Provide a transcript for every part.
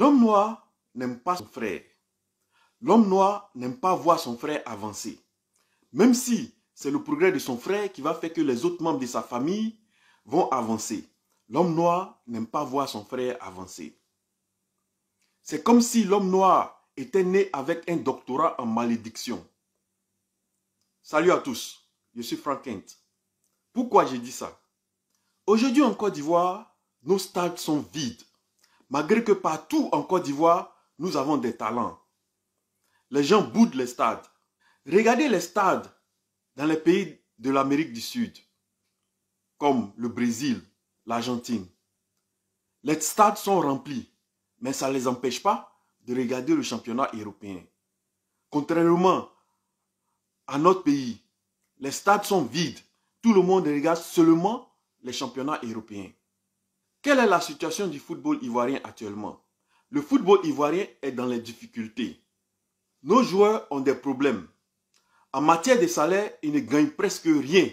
L'homme noir n'aime pas son frère. L'homme noir n'aime pas voir son frère avancer. Même si c'est le progrès de son frère qui va faire que les autres membres de sa famille vont avancer. L'homme noir n'aime pas voir son frère avancer. C'est comme si l'homme noir était né avec un doctorat en malédiction. Salut à tous, je suis Frank Kent. Pourquoi j'ai dit ça Aujourd'hui en Côte d'Ivoire, nos stades sont vides. Malgré que partout en Côte d'Ivoire, nous avons des talents. Les gens boudent les stades. Regardez les stades dans les pays de l'Amérique du Sud, comme le Brésil, l'Argentine. Les stades sont remplis, mais ça ne les empêche pas de regarder le championnat européen. Contrairement à notre pays, les stades sont vides. Tout le monde regarde seulement les championnats européens. Quelle est la situation du football ivoirien actuellement Le football ivoirien est dans les difficultés. Nos joueurs ont des problèmes. En matière de salaire, ils ne gagnent presque rien.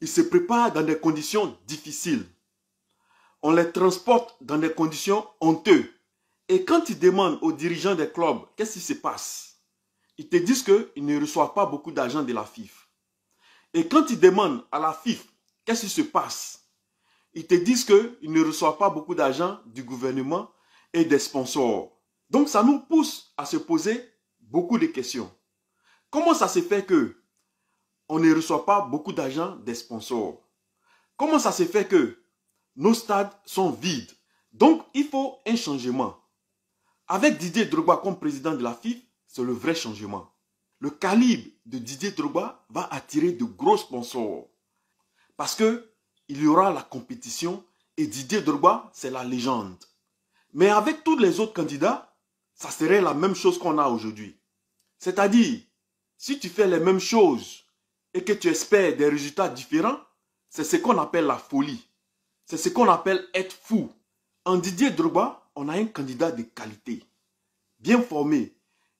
Ils se préparent dans des conditions difficiles. On les transporte dans des conditions honteuses. Et quand ils demandent aux dirigeants des clubs qu'est-ce qui se passe, ils te disent qu'ils ne reçoivent pas beaucoup d'argent de la FIF. Et quand ils demandent à la FIF qu'est-ce qui se passe, ils te disent qu'ils ne reçoivent pas beaucoup d'argent du gouvernement et des sponsors. Donc ça nous pousse à se poser beaucoup de questions. Comment ça se fait que on ne reçoit pas beaucoup d'argent des sponsors Comment ça se fait que nos stades sont vides Donc il faut un changement. Avec Didier Drogba comme président de la FIF, c'est le vrai changement. Le calibre de Didier Drogba va attirer de gros sponsors. Parce que il y aura la compétition et Didier Drogba, c'est la légende. Mais avec tous les autres candidats, ça serait la même chose qu'on a aujourd'hui. C'est-à-dire, si tu fais les mêmes choses et que tu espères des résultats différents, c'est ce qu'on appelle la folie. C'est ce qu'on appelle être fou. En Didier Drogba, on a un candidat de qualité, bien formé,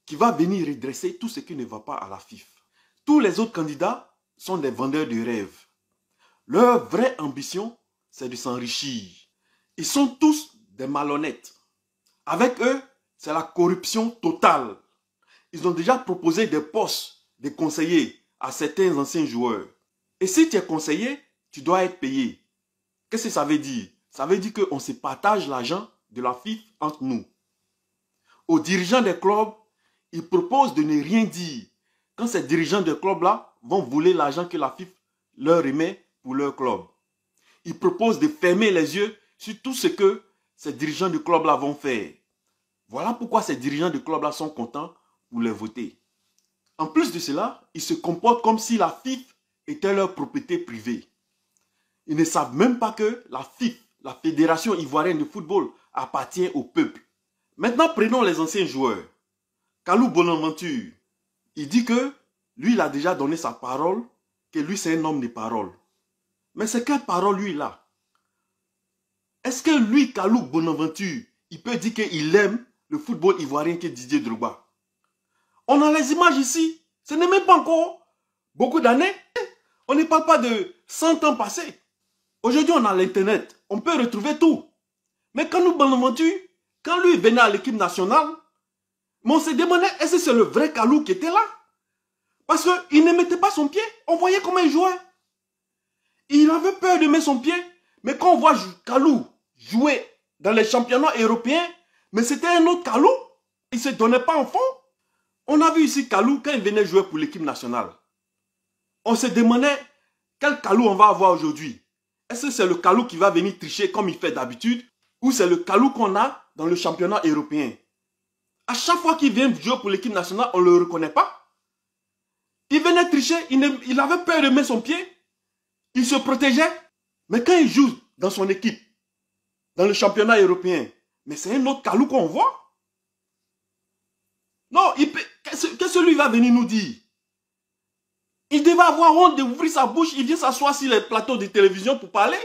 qui va venir redresser tout ce qui ne va pas à la FIF. Tous les autres candidats sont des vendeurs de rêves. Leur vraie ambition, c'est de s'enrichir. Ils sont tous des malhonnêtes. Avec eux, c'est la corruption totale. Ils ont déjà proposé des postes de conseillers à certains anciens joueurs. Et si tu es conseiller, tu dois être payé. Qu'est-ce que ça veut dire Ça veut dire qu'on se partage l'argent de la FIF entre nous. Aux dirigeants des clubs, ils proposent de ne rien dire. Quand ces dirigeants des clubs-là vont voler l'argent que la FIF leur remet pour leur club. Ils proposent de fermer les yeux sur tout ce que ces dirigeants du club-là vont faire. Voilà pourquoi ces dirigeants du club-là sont contents pour les voter. En plus de cela, ils se comportent comme si la FIF était leur propriété privée. Ils ne savent même pas que la FIF, la Fédération ivoirienne de football, appartient au peuple. Maintenant, prenons les anciens joueurs. Kalou Bonaventure, il dit que lui, il a déjà donné sa parole, que lui, c'est un homme de parole. Mais c'est quelle parole lui là Est-ce que lui, Kalou Bonaventure, il peut dire qu'il aime le football ivoirien que Didier Drogba On a les images ici. Ce n'est même pas encore beaucoup d'années. On ne parle pas de 100 ans passés. Aujourd'hui, on a l'Internet. On peut retrouver tout. Mais quand Bonaventure, quand lui venait à l'équipe nationale, on se demandait est-ce que c'est le vrai Kalou qui était là Parce qu'il ne mettait pas son pied. On voyait comment il jouait. Il avait peur de mettre son pied. Mais quand on voit Kalou jouer dans les championnats européens, mais c'était un autre Kalou. Il ne se donnait pas en fond. On a vu ici Kalou quand il venait jouer pour l'équipe nationale. On se demandait quel Kalou on va avoir aujourd'hui. Est-ce que c'est le Kalou qui va venir tricher comme il fait d'habitude ou c'est le Kalou qu'on a dans le championnat européen À chaque fois qu'il vient jouer pour l'équipe nationale, on ne le reconnaît pas. Il venait tricher, il, avait peur de mettre son pied. Il se protégeait. Mais quand il joue dans son équipe, dans le championnat européen, mais c'est un autre Kalou qu'on voit. Non, qu'est-ce que lui va venir nous dire Il devait avoir honte d'ouvrir sa bouche. Il vient s'asseoir sur les plateaux de télévision pour parler.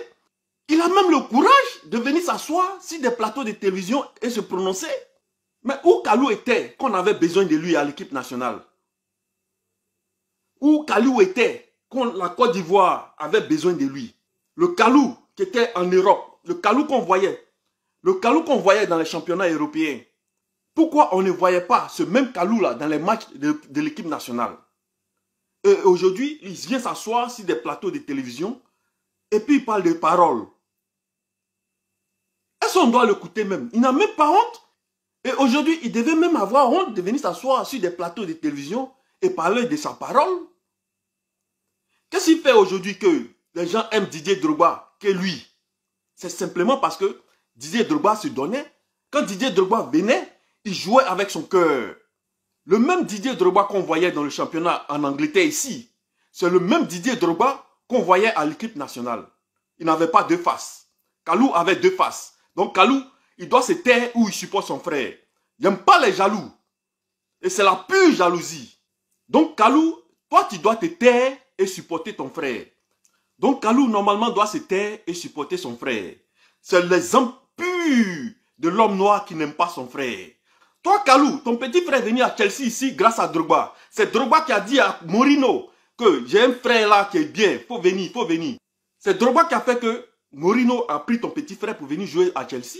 Il a même le courage de venir s'asseoir sur des plateaux de télévision et se prononcer. Mais où Kalou était qu'on avait besoin de lui à l'équipe nationale Où Kalou était la Côte d'Ivoire avait besoin de lui, le calou qui était en Europe, le calou qu'on voyait, le calou qu'on voyait dans les championnats européens, pourquoi on ne voyait pas ce même calou là dans les matchs de, l'équipe nationale Et aujourd'hui, il vient s'asseoir sur des plateaux de télévision et puis il parle de paroles. Est-ce qu'on doit l'écouter même Il n'a même pas honte. Et aujourd'hui, il devait même avoir honte de venir s'asseoir sur des plateaux de télévision et parler de sa parole. Qu'est-ce qui fait aujourd'hui que les gens aiment Didier Drogba que lui C'est simplement parce que Didier Drogba se donnait. Quand Didier Drogba venait, il jouait avec son cœur. Le même Didier Drogba qu'on voyait dans le championnat en Angleterre ici, c'est le même Didier Drogba qu'on voyait à l'équipe nationale. Il n'avait pas deux faces. Kalou avait deux faces. Donc Kalou, il doit se taire où il supporte son frère. Il n'aime pas les jaloux. Et c'est la pure jalousie. Donc Kalou, toi tu dois te taire supporter ton frère. Donc Kalou, normalement, doit se taire et supporter son frère. C'est l'exemple pur de l'homme noir qui n'aime pas son frère. Toi, Kalou, ton petit frère est venu à Chelsea ici grâce à Drogba. C'est Drogba qui a dit à Mourinho que j'ai un frère là qui est bien, faut venir, faut venir. C'est Drogba qui a fait que Mourinho a pris ton petit frère pour venir jouer à Chelsea.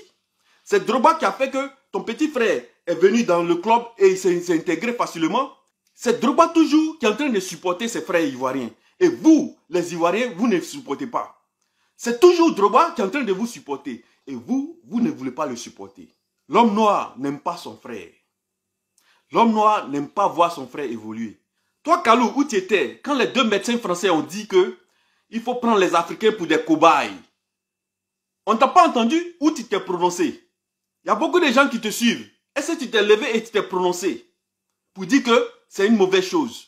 C'est Drogba qui a fait que ton petit frère est venu dans le club et il s'est intégré facilement. C'est Droba toujours qui est en train de supporter ses frères ivoiriens. Et vous, les Ivoiriens, vous ne supportez pas. C'est toujours Droba qui est en train de vous supporter. Et vous, vous ne voulez pas le supporter. L'homme noir n'aime pas son frère. L'homme noir n'aime pas voir son frère évoluer. Toi, Kalou, où tu étais quand les deux médecins français ont dit que il faut prendre les Africains pour des cobayes On t'a pas entendu où tu t'es prononcé Il y a beaucoup de gens qui te suivent. Est-ce que tu t'es levé et tu t'es prononcé pour dire que c'est une mauvaise chose.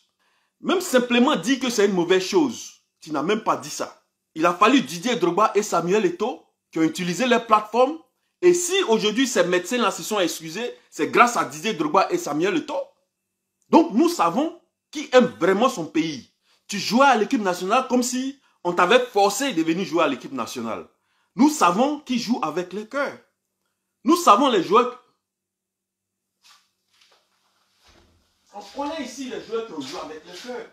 Même simplement dire que c'est une mauvaise chose, tu n'as même pas dit ça. Il a fallu Didier Drogba et Samuel Eto'o qui ont utilisé leur plateformes. Et si aujourd'hui ces médecins-là se sont excusés, c'est grâce à Didier Drogba et Samuel Eto'o. Donc nous savons qui aime vraiment son pays. Tu jouais à l'équipe nationale comme si on t'avait forcé de venir jouer à l'équipe nationale. Nous savons qui joue avec le cœur. Nous savons les joueurs On connaît ici les joueurs qui joué avec le cœur.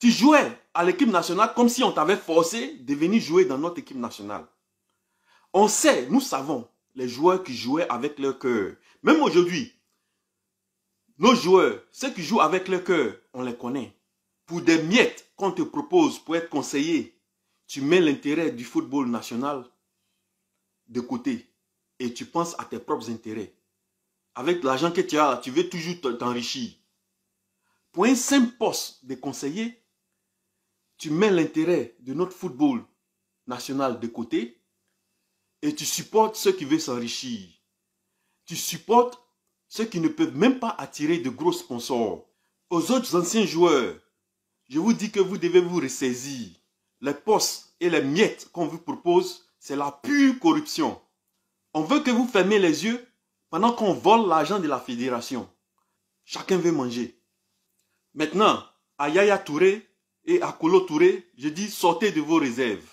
Tu jouais à l'équipe nationale comme si on t'avait forcé de venir jouer dans notre équipe nationale. On sait, nous savons, les joueurs qui jouaient avec leur cœur. Même aujourd'hui, nos joueurs, ceux qui jouent avec leur cœur, on les connaît. Pour des miettes qu'on te propose pour être conseillé, tu mets l'intérêt du football national de côté et tu penses à tes propres intérêts. Avec l'argent que tu as, tu veux toujours t'enrichir. Pour un simple poste de conseiller, tu mets l'intérêt de notre football national de côté et tu supportes ceux qui veulent s'enrichir. Tu supportes ceux qui ne peuvent même pas attirer de gros sponsors. Aux autres anciens joueurs, je vous dis que vous devez vous ressaisir. Les postes et les miettes qu'on vous propose, c'est la pure corruption. On veut que vous fermiez les yeux pendant qu'on vole l'argent de la fédération. Chacun veut manger. Maintenant, à Yaya Touré et à Kolo Touré, je dis sortez de vos réserves.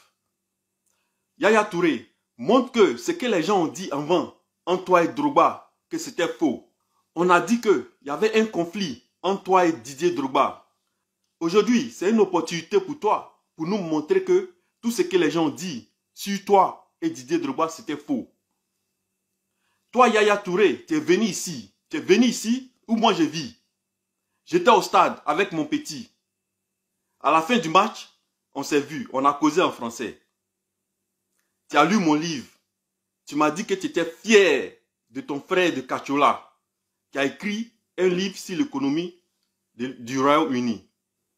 Yaya Touré montre que ce que les gens ont dit avant, en toi et Drogba, que c'était faux. On a dit qu'il y avait un conflit entre toi et Didier Drogba. Aujourd'hui, c'est une opportunité pour toi, pour nous montrer que tout ce que les gens ont dit sur toi et Didier Drogba, c'était faux. Toi, Yaya Touré, tu es venu ici. Tu es venu ici où moi je vis. J'étais au stade avec mon petit. À la fin du match, on s'est vu, on a causé en français. Tu as lu mon livre. Tu m'as dit que tu étais fier de ton frère de Cachola, qui a écrit un livre sur l'économie du Royaume-Uni.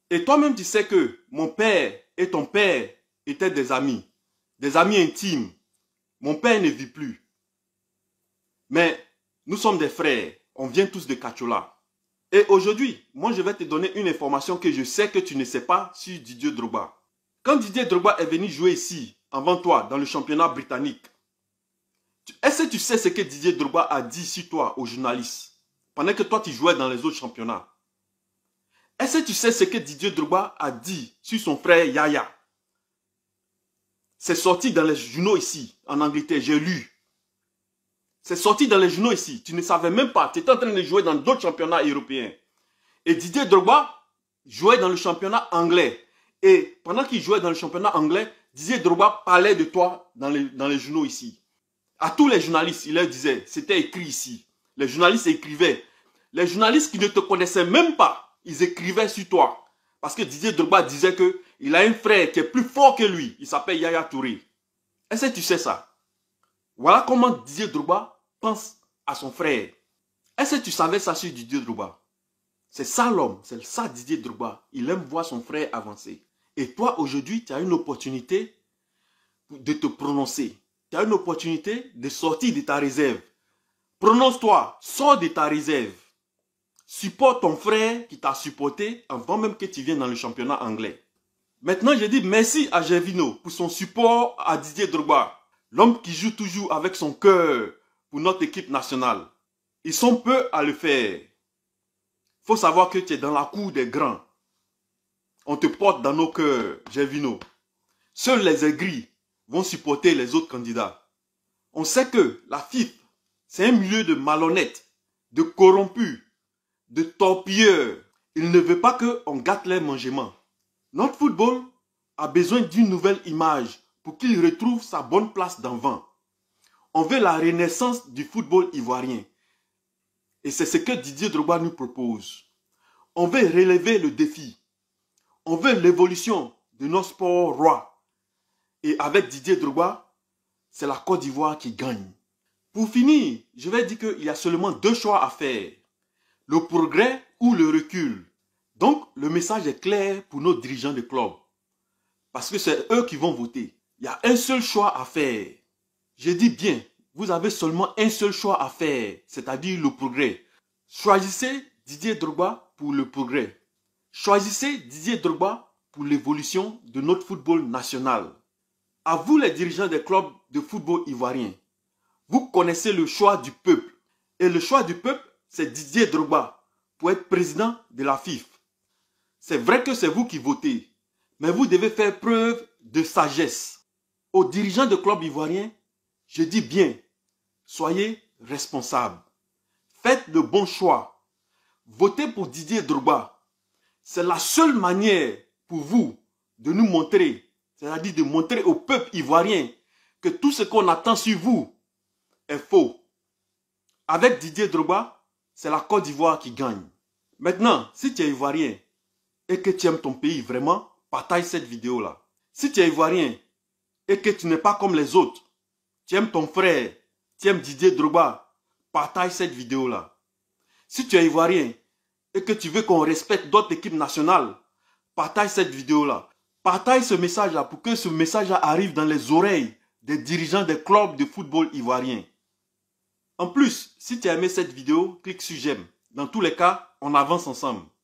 Et toi-même, tu sais que mon père et ton père étaient des amis, des amis intimes. Mon père ne vit plus. Mais nous sommes des frères. On vient tous de Kachola. Et aujourd'hui, moi je vais te donner une information que je sais que tu ne sais pas sur Didier Drogba. Quand Didier Drogba est venu jouer ici, avant toi, dans le championnat britannique, est-ce que tu sais ce que Didier Drogba a dit sur toi aux journalistes pendant que toi tu jouais dans les autres championnats Est-ce que tu sais ce que Didier Drogba a dit sur son frère Yaya C'est sorti dans les journaux ici, en Angleterre, j'ai lu. C'est sorti dans les journaux ici. Tu ne savais même pas. Tu étais en train de jouer dans d'autres championnats européens. Et Didier Drogba jouait dans le championnat anglais. Et pendant qu'il jouait dans le championnat anglais, Didier Drogba parlait de toi dans les, dans les journaux ici. À tous les journalistes, il leur disait, c'était écrit ici. Les journalistes écrivaient. Les journalistes qui ne te connaissaient même pas, ils écrivaient sur toi. Parce que Didier Drogba disait qu'il a un frère qui est plus fort que lui. Il s'appelle Yaya Touré. Est-ce que tu sais ça Voilà comment Didier Drogba à son frère. Est-ce que tu savais ça sur Didier Drouba C'est ça l'homme, c'est ça Didier Drouba. Il aime voir son frère avancer. Et toi, aujourd'hui, tu as une opportunité de te prononcer. Tu as une opportunité de sortir de ta réserve. Prononce-toi, sors de ta réserve. Supporte ton frère qui t'a supporté avant même que tu viennes dans le championnat anglais. Maintenant, je dis merci à Gervino pour son support à Didier Drogba. L'homme qui joue toujours avec son cœur, notre équipe nationale. Ils sont peu à le faire. faut savoir que tu es dans la cour des grands. On te porte dans nos cœurs, Gervino. Seuls les aigris vont supporter les autres candidats. On sait que la FIF, c'est un milieu de malhonnêtes, de corrompus, de torpilleurs. Ils ne veulent pas qu'on gâte leur mangement. Notre football a besoin d'une nouvelle image pour qu'il retrouve sa bonne place vent on veut la renaissance du football ivoirien. Et c'est ce que Didier Drogba nous propose. On veut relever le défi. On veut l'évolution de nos sports rois. Et avec Didier Drogba, c'est la Côte d'Ivoire qui gagne. Pour finir, je vais dire qu'il y a seulement deux choix à faire. Le progrès ou le recul. Donc, le message est clair pour nos dirigeants de club. Parce que c'est eux qui vont voter. Il y a un seul choix à faire. Je dis bien, vous avez seulement un seul choix à faire, c'est-à-dire le progrès. Choisissez Didier Drogba pour le progrès. Choisissez Didier Drogba pour l'évolution de notre football national. À vous les dirigeants des clubs de football ivoiriens, vous connaissez le choix du peuple. Et le choix du peuple, c'est Didier Drogba pour être président de la FIF. C'est vrai que c'est vous qui votez, mais vous devez faire preuve de sagesse. Aux dirigeants de clubs ivoiriens, je dis bien, soyez responsable. Faites de bons choix. Votez pour Didier Drogba. C'est la seule manière pour vous de nous montrer, c'est-à-dire de montrer au peuple ivoirien que tout ce qu'on attend sur vous est faux. Avec Didier Drogba, c'est la Côte d'Ivoire qui gagne. Maintenant, si tu es ivoirien et que tu aimes ton pays vraiment, partage cette vidéo-là. Si tu es ivoirien et que tu n'es pas comme les autres, tu aimes ton frère, tu aimes Didier Drogba, partage cette vidéo-là. Si tu es Ivoirien et que tu veux qu'on respecte d'autres équipes nationales, partage cette vidéo-là. Partage ce message-là pour que ce message-là arrive dans les oreilles des dirigeants des clubs de football ivoiriens. En plus, si tu as aimé cette vidéo, clique sur j'aime. Dans tous les cas, on avance ensemble.